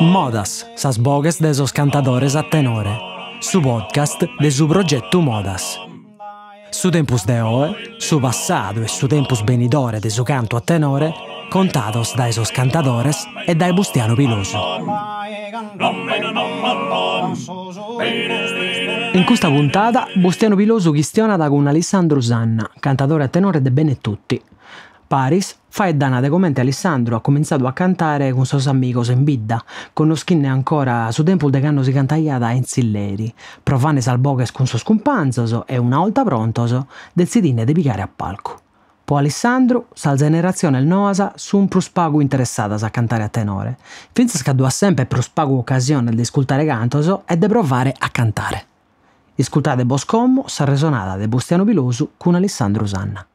Modas, sas bogues de esos cantadores a tenore. Su podcast de su progetto Modas. Su tempus de oe, su passato e su tempus benidore de su canto a tenore, contados da esos cantadores e dai Bustiano Piloso. In questa puntata, Bustiano Piloso ghistiona da con Alessandro Zanna, cantatore a tenore de bene tutti. Paris fa e danata come Alessandro ha cominciato a cantare con suoi amigos in bidda, con lo skin ancora su tempo de canno si cantaiata in silleri, provane salboges con suo companzos e una volta prontoso decidine di picare a palco. Poi Alessandro, sal generazione il Noasa, su un prospago interessata a cantare a tenore, finza scadua sempre prospago occasione di ascoltare cantoso e di provare a cantare. Iscultate Boscommo, sa resonata de Bustiano Piloso con Alessandro Sanna.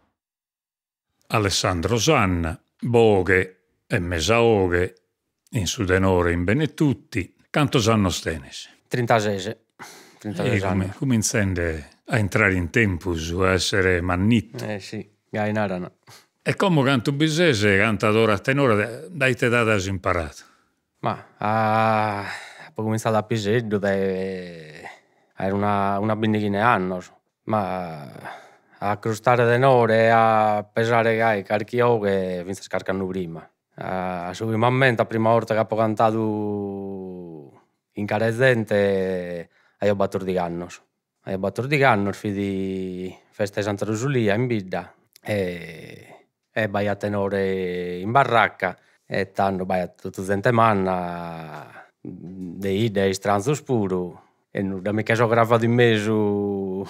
Alessandro Sanna, Boghe e Mesaoghe, in Sudenore in Benetutti, canto Sanno Stenese. Trentasese. Trentasese come, come intende a entrare in tempus, a essere mannitto? Eh sì, gainarana. E come canto bisese, cantatore a tenore, dai te data imparato? Ma ah, poi cominciato a Piseddo, era una, una di anni, ma a crustare de nor e a e gai carquiou que vinces carcan no Brima. A, a subimamente a prima horta que apo incarezente incarescente hai o batur de gannos. Hai o batur de gannos fi di festa de Santa Rosulia in vida e, e vai a tenore in barracca e tanto vai a tutto zente manna de ida de stranzo spuro e non me mica so gravato in mesu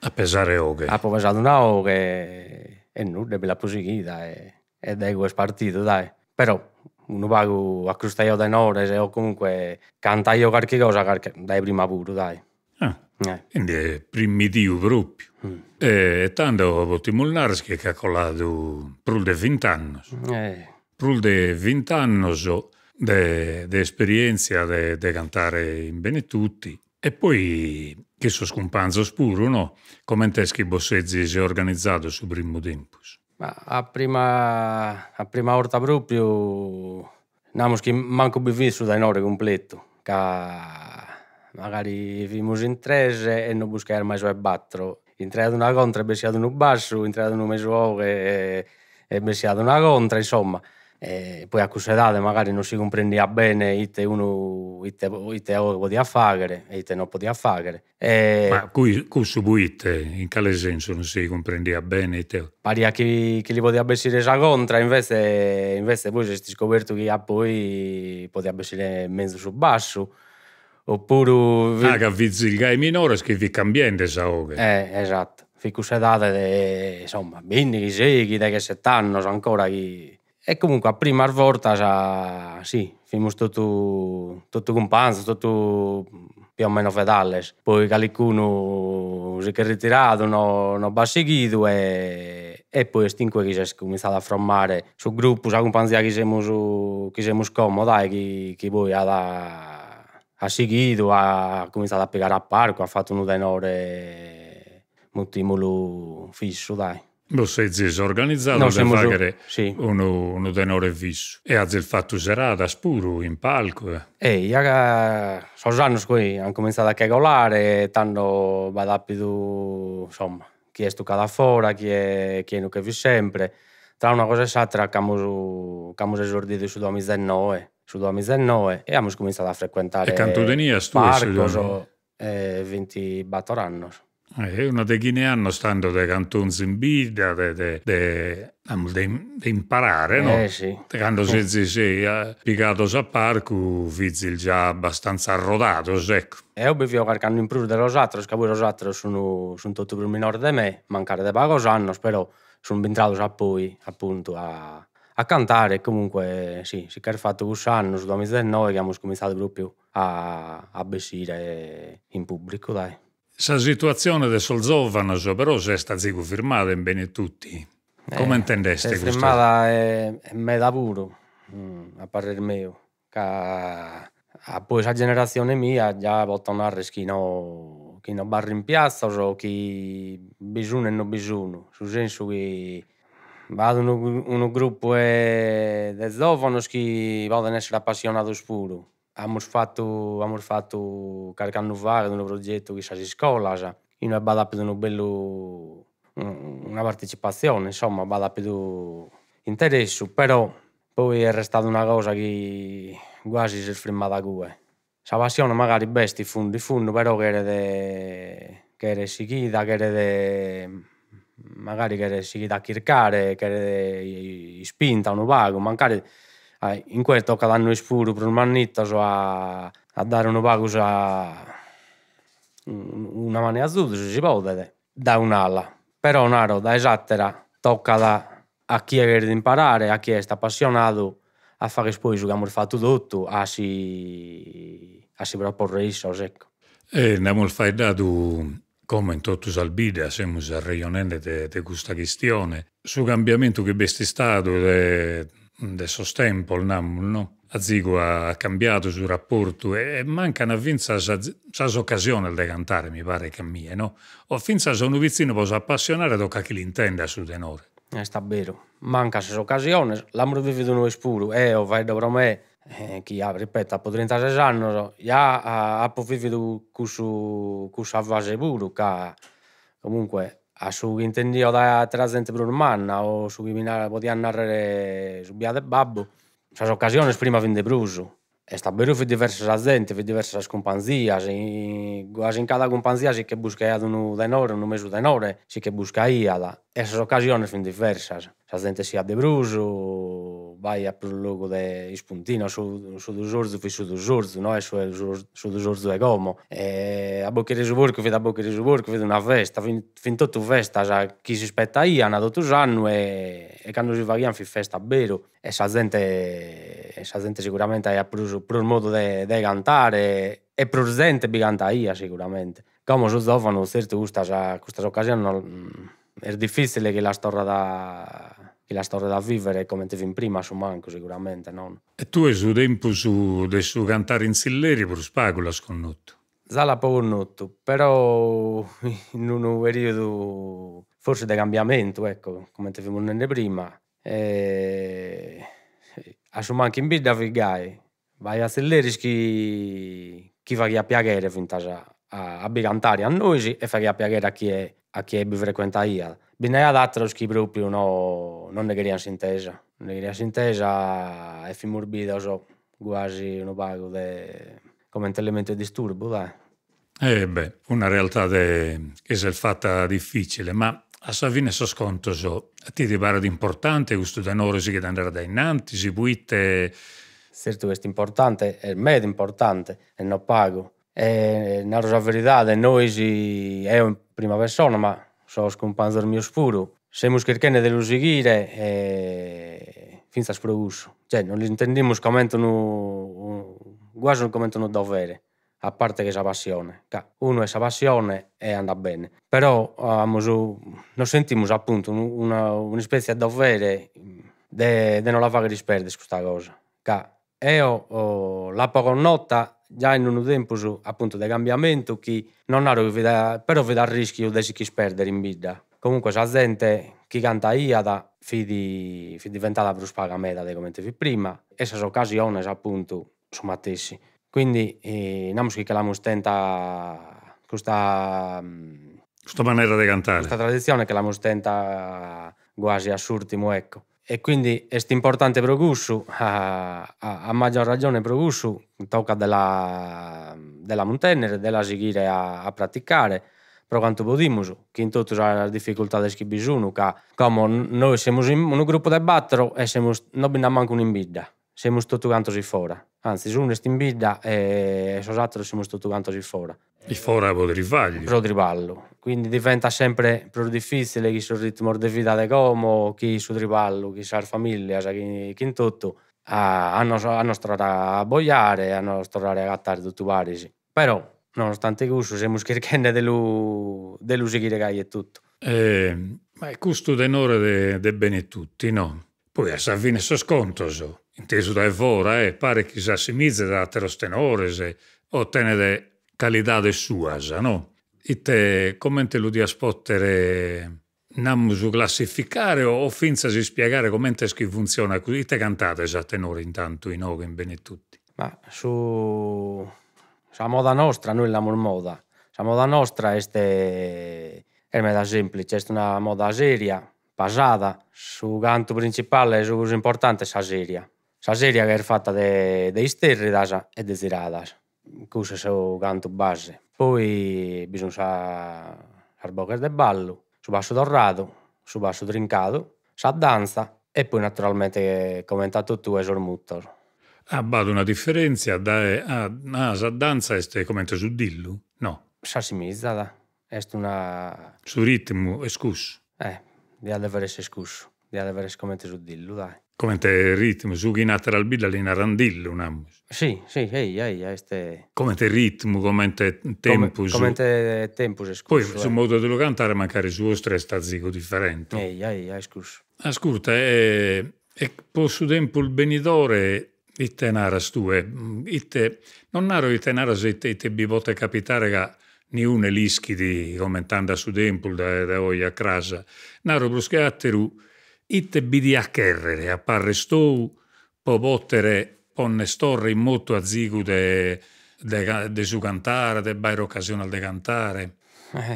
Apesare oche. Apo pesato una oche e nulla, bella posichida e, e dego è partito, dai. Però uno pago accrustaio da ore o comunque cantaio qualche cosa qualche... dai prima pure, dai. Ah. Eh. Quindi è primitivo proprio. Mm. E tanto ho potremmo Molnars che è calcolato più di 20 anni. Eh. Più di 20 anni di esperienza di cantare in bene tutti. E poi che su scumpanzo spuruno, comenteschi bossezzi si è organizzato su primo tempo? Ma a prima, a prima orta proprio, namos che manco bi visto da inore completo, ca magari vimos in tre e non buscare mai so e battro. In una contra e bessiato un basso, in tre ad un meso e, e bessiato una contra, insomma. E poi a questa età magari non si comprendeva bene ite uno che poteva fare e ite non poteva fare. E... Ma cui, cui subuite, in quale senso non si comprendeva bene ite? Paria che, che li poteva essere esa contra, invece, invece poi si è scoperto che poi poteva essere mezzo su basso. Oppure... Ah, che il gai minore scrivi cambiente sa ove. Eh, esatto. Fico date, insomma, 20, 16, 17 anni ancora che E comunque a prima volta già, sì, fimos tutto, tutto companzo, tutto più o meno fedale. Poi qualcuno si è ritirato, non no va seguito e, e poi stinque che si è cominciato a formare su gruppo, su compagnia che siamo, su, che siamo scomoda e che, che poi ha, ha seguito, ha cominciato a piegare a parco, ha fatto un denore molto fisso, dai. Lo boh, sei zeso organizzato no, da pagare sì. uno, uno denaro visso. E ha fatto serata spuro in palco. E eh. io sono anni qui, hanno cominciato a cagolare, tanto vado più, insomma, chi è stucata fuori, chi è, chi è che vi sempre. Tra una cosa e l'altra, abbiamo esordito su 2009, su 2009 e abbiamo cominciato a frequentare... E canto tenias tu? Parcos, eh, 20 anni, eh, uno dei guineani stando dei cantoni in bida, di diciamo, imparare, eh, Sì. Quando si dice oh. sì, eh, piccato a parco, fizil già abbastanza arrodato, ecco. E ho bevuto qualche anno in più dei rosatros, che voi rosatros sono, sono tutti più minori di me, mancare di pagos anni, però sono entrato a poi, appunto, a, a cantare. Comunque, sì, si è fatto quest'anno, sul 2019, che abbiamo cominciato proprio a, a besire in pubblico, dai. La situazione de Solzovanaso però è stata firmata in bene tutti. Come eh, intendeste questo? Firmada è, è meda lavoro, mm, a parer mio. Ca... A, pues a generazione mia già bottonare chi no, chi non va in piazza o chi bisuno e non bisuno. Sul senso che vado un, un gruppo di eh, de giovani che vogliono essere appassionati puro. Abbiamo fatto, abbiamo fatto carcannuvare un progetto che si in quindi abbiamo dato un bello, una partecipazione, insomma, abbiamo dato interesse, però poi è restata una cosa che quasi si è fermata qui. La passione magari besti di fondo, fondo, però che era, de, che era seguita, che era de, magari che era seguita a cercare, che era de, spinta un pago, magari in quel tocca darnos pure per mannitas a, a dare un pago a una mano azzurra se si può dare da un'ala però Naro da esattera tocca da, a chi è di imparare a chi è appassionato a fare poi su che abbiamo fatto tutto a si a si proporre isso ecco e eh, abbiamo fatto come in tutti i albide siamo a rionende questa questione sul cambiamento che è stato de de tempo, il Namul, no? A Zigo ha cambiato il suo rapporto e, manca a sa occasione di cantare, mi pare che a mie, no? O finza sa un vicino possa appassionare tocca chi l'intenda su tenore. Eh, sta vero. Manca sa occasione, l'amore vive di noi spuro, eh, o vai da me, eh, chi ha, ripeto, dopo 36 anni, già ha, ha vivuto questa fase puro, che comunque a s'intendía da trasdente per urmanna o su podían podia narrare eh, su biade babbo. esas ocasiones prima fin de Bruso. E sta beru fi diversa gente, fi diversa scompanzia, quasi in cada companzia si che buscaiat unu tenore, unu mesu tenore, eh, si che buscaiat. E Esas ocasiones fin diversas. Sa gente sia de Bruso, vai a pro logo de Ispuntino, su, su do Jorzo, foi su do Jorzo, non é su, su do Jorzo de Gomo. E a Boca de Jorzo, foi da Boca de Jorzo, foi unha festa, fin, fin tutto festa, xa espeta aí, spettaia, na dotus anno e, e cando si faghian fi festa vero. E xa gente, xa gente sicuramente hai pro, pro modo de, de cantar, e pro gente bi aí, ah, seguramente. Como su zofano, certo, custa, custa occasione non... È difficile che la storia da che la storia da vivere, come ti in prima, su Manco sicuramente. Non. E tu hai su tempo su, su cantare in Silleri per spacola sconnotto? Zala poco però in un periodo forse di cambiamento, ecco, come ti nelle prima. E... A su Manco in birra figai, vai a Silleri chi, chi fa chi a piacere fin a, a, a cantare a noi e fa chi a piacere a chi è, a chi è frequenta Bindeja d'àteros chi prus più no, non ne cherian s'intesa. Non ne cherian s'intesa e fimus bidos quasi un pago de... un elemento di disturbo, dai. Eh beh, una realtà de... che si è fatta difficile, ma a sa fine so sconto so, oh, a ti ti pare di importante questo denaro si chiede andare da innanti, si puite... Certo questo è importante, è medio importante, e non pago. E eh, una rosa verità, noi si... è in prima persona, ma Sós con pan puro. Semos que quene de los seguir e, e finzas pro uso. Xe, non li entendimos commento no... Guas non comento no dovere, a parte che sa passione. Uno è sa passione e anda bene. Però amoso, nos sentimos appunto una, una specie de dovere de, de non la fare disperdere questa cosa. Ca, eo o... la poco nota già in un tempo appunto di cambiamento che non ero veda, però vedo il rischio di si perdere in vita. Comunque c'è gente che canta Iada, fidi, fidi diventata più spaga meta di come ti prima e sono occasioni appunto sono attesi. Quindi non eh, non che la mustenta questa, questa mm, maniera di cantare. Questa tradizione che la mustenta quasi assurtimo ecco. E quindi è importante per Gussu, a, a, a, maggior ragione per Gussu, tocca della, della montennere, della seguire a, a praticare, Per quanto possiamo, che in tutte le difficoltà di abbiamo, che come noi siamo in un gruppo di battero e siamo, non abbiamo manco un'imbida, siamo tutti quanti fuori. Anzi, sono in bida e altri siamo tutti quanti fuori. E fuori è il Pro rivallo. Quindi diventa sempre più difficile chi sul ritmo di vita di Como, chi sul rivallo, chi sa la famiglia, chi, chi in tutto. A, a, nos, a nostra a boiare, a nostra ragattare tutti i varisi. Però, nonostante questo, siamo cercando di dello seguire che è tutto. Eh, ma è questo tenore de, de bene tutti, no? Poi a Savine Soscontoso, inteso da Evora, eh, pare che si assimizza da terostenorese o tenere calidad de suasa, no? Ite commente lo di a non namusu classificare o finza si spiegare come funziona così. te cantate a tenore intanto in Ogo in bene tutti. Ma su... la moda nostra noi la moda. La moda nostra è este... Eh, è meda semplice, è una moda seria, pasada, su canto principale e su importante sa seria. Sa seria che è fatta di de isterridas e de tiradas. è il canto base. Poi bisogna sa, il bocas de ballo, su basso torradu, su basso trincato, la danza e poi naturalmente, come hai detto tu, il sormuttos. Ah, bado una differenza da ah, la danza este commento su dillu? No. Sa simizzada. Est una... Su ritmo, escus. Eh, dialeverish e skush, dialeverish kommentis ut dillu, dai. Kommente ritmu, sugi natural bidalina randillu namus. Sì, sì, ehi, ehi, este... il ritmo, Come tempus. tempo, tempus, scusa. Poi sul eh. modo di cantare magari su ostre sta zico differente. Ehi, ehi, ehi, scusa. Ascolta, e, eh, e posso tempo il benidore itte naras tue, mm, itte, non naro itte naras itte, itte bibote capitare che niune l'ischidi kommentanda su tempul da, da oia crasa, naro bruscatteru, it bidiaccherrere a parrestou, po pottere ponne storre in motto a zigu de, de, de su cantare, de bair occasional de cantare. Eh,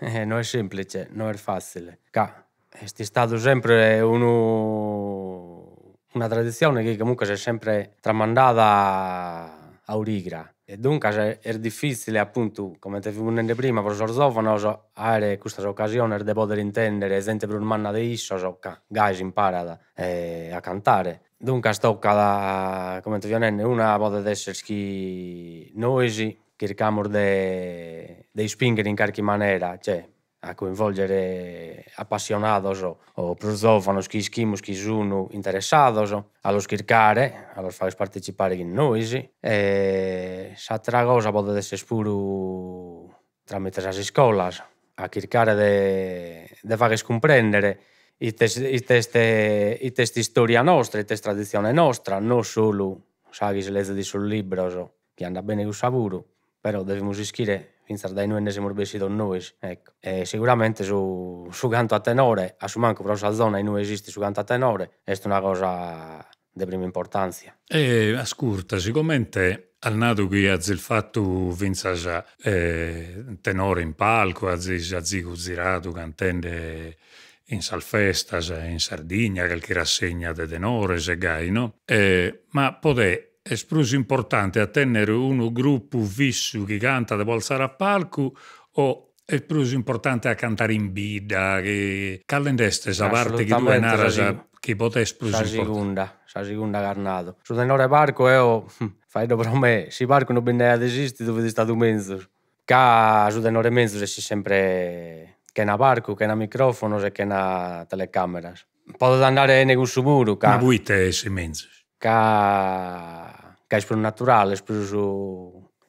eh, non è semplice, non è facile. Ca, è stato sempre uno, una tradizione che comunque si è sempre tramandata a Urigra. E dunque cioè, è difficile, appunto, come te figurando prima, per Giorzofono, cioè, avere questa occasione di poter intendere, sempre per un manna de iscio, cioè, ca, Gais impara eh, a cantare. Dunque, stocca da, come te viene, una può essere chi noi cerchiamo di spingere in qualche maniera, cioè, a coinvolgere eh, appassionados o, o que esquimos que chi interesados o, a los cercare, a los fales participar en nois e eh, xa s'altra a bode de pure trámites as escolas a quircare de, de fare comprendere eh, i test historia nostra, test tradición tradizione nostra, non solo, sai, se legge di sul libro, que anda bene o saburo pero devemos iscrivere in Sardegna non siamo riusciti a noi. Ecco. E sicuramente su, su canto a tenore, a su manco però sa zona non esiste su canto a tenore, è una cosa di prima importanza. E ascolta, sicuramente al nato qui a il vinza vinzasa eh, tenore in palco, a zico zirato cantende in Salfestas, in Sardegna, qualche rassegna de tenore, se gai, no? Eh, ma potè esprus importante a tenere un gruppo vissu chi canta de bolsare a palco o è prus importante a cantare in bida, che Calendeste, sa parte che tu enaras che potes prus sa seconda, la seconda carnato. Su tenore parco o hm, fai dopo me, si parco non bende ad esisti dove ti stato menzos. Ca su tenore menzos si sempre che na parco, che na microfono e che na telecamera. Posso andare ne cussu ca. Ma te essi menzos. ca, ca es prus naturale, es prus,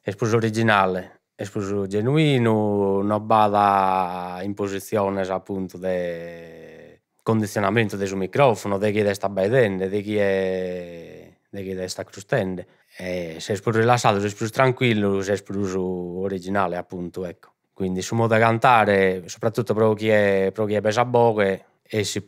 es prus originale, es prus genuinu, non b'at imposiziones appuntu de condizionamento del su microfono, de chi te sta baidende, de chi è, de chi te sta crustende. E se è prus rilassato, se è prus tranquillo, se è prus originale appunto, ecco. Quindi su modo di cantare, soprattutto per chi è, pesa a bocca, è pesaboghe, essi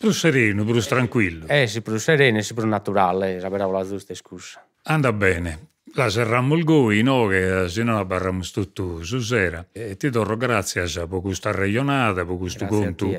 più sereno, più tranquillo. Eh sì, più sereno, e più naturale, sapere la giusta scusa. Anda bene. La serrammo il goi, no? Che eh, se no abbiamo tutto su sera. E ti do grazie per questa regionata, per questo conto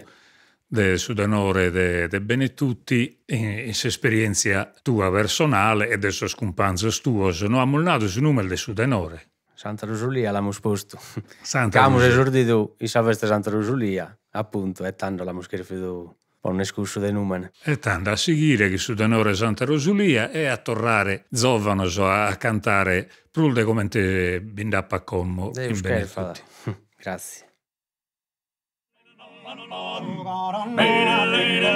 del Sudanore de, de Benetutti in, in esperienza tua personale e del suo scompanzo tuo. No, ha mollato il nome del Sudanore. Santa Rosolia l'abbiamo sposto. Santa Rosolia. Abbiamo esordito in Savesta Santa Rosolia, appunto, e tanto l'abbiamo scritto poi un escurso dei numeni. E tanto a seguire che su Denore Santa Rosulia e a tornare Zovano a cantare Prulde come te bindappa commo. Devo scherzare. Grazie.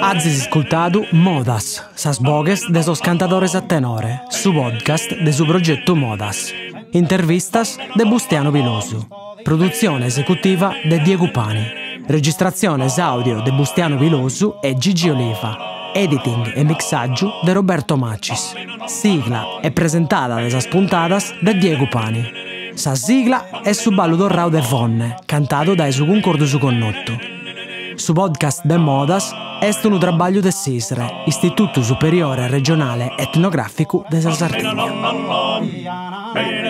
Azzi ascoltato Modas, sas bogues de sos cantadores a tenore, su podcast de su progetto Modas. Intervistas de Bustiano Viloso. Produzione esecutiva de Diego Pani. Registrazione esaudio de Bustiano Vilosu e Gigi Oliva. Editing e mixaggio di Roberto Macis. Sigla è presentata de Sas Puntadas da Diego Pani. Sa sigla è su ballo do Rau de Vonne, cantato da Esu Concordo su Connotto. Su podcast de Modas è un trabalho de Sisre, Istituto Superiore Regionale Etnografico de Sardegna.